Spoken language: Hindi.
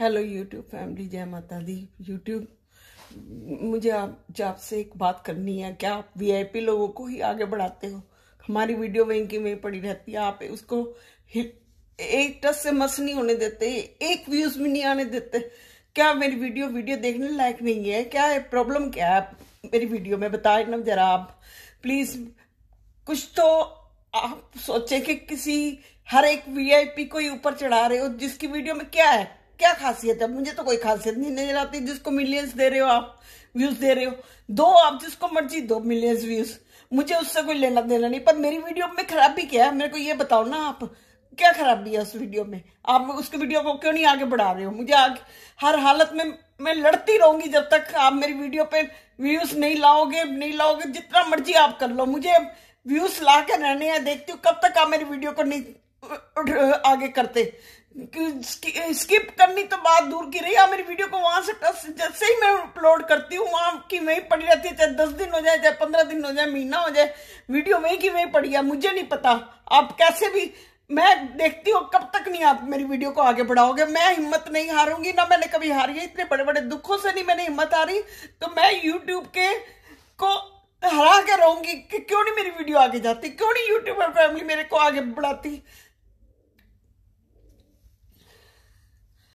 हेलो यूट्यूब फैमिली जय माता दी यूट्यूब मुझे आप जब आपसे एक बात करनी है क्या आप वीआईपी लोगों को ही आगे बढ़ाते हो हमारी वीडियो वहीं की वहीं पड़ी रहती है आप उसको एक टस से मस नहीं होने देते एक व्यूज भी नहीं आने देते क्या मेरी वीडियो वीडियो देखने लायक नहीं है क्या है प्रॉब्लम क्या है मेरी वीडियो में बताए ना जरा आप प्लीज कुछ तो आप सोचे कि किसी हर एक वीआईपी को ही ऊपर चढ़ा रहे हो जिसकी वीडियो में क्या है क्या खासियत है मुझे तो कोई खासियत नहीं नजर आती जिसको मिलियंस दे रहे हो आप व्यूज दे रहे हो दो आप जिसको मर्जी दो मिलियंस व्यूज मुझे उससे कोई लेना देना नहीं पर मेरी वीडियो में खराबी क्या है मेरे को ये बताओ ना आप क्या खराबी है उस वीडियो में आप उसके वीडियो को क्यों नहीं आगे बढ़ा रहे हो मुझे आगे हर हालत में मैं लड़ती रहूंगी जब तक आप मेरी वीडियो पे व्यूज नहीं लाओगे नहीं लाओगे जितना मर्जी आप कर लो मुझे व्यूज ला के रहने हैं देखती हूँ कब तक आप मेरी वीडियो को नहीं आगे करते स्किप करनी तो बात दूर की रही हाँ, मेरी वीडियो को वहां से जैसे ही मैं अपलोड करती हूँ वहां की वही पड़ी रहती है चाहे दस दिन हो जाए चाहे पंद्रह दिन हो जाए महीना हो जाए वीडियो वही की वही पड़ी है मुझे नहीं पता आप कैसे भी मैं देखती हूँ कब तक नहीं आप मेरी वीडियो को आगे बढ़ाओगे मैं हिम्मत नहीं हारूंगी ना मैंने कभी हारी है इतने बड़े बड़े दुखों से नहीं मैंने हिम्मत हारी तो मैं यूट्यूब के को हरा के रहूंगी कि क्यों नहीं मेरी वीडियो आगे जाती क्यों नहीं यूट्यूबर फैमिली मेरे को आगे बढ़ाती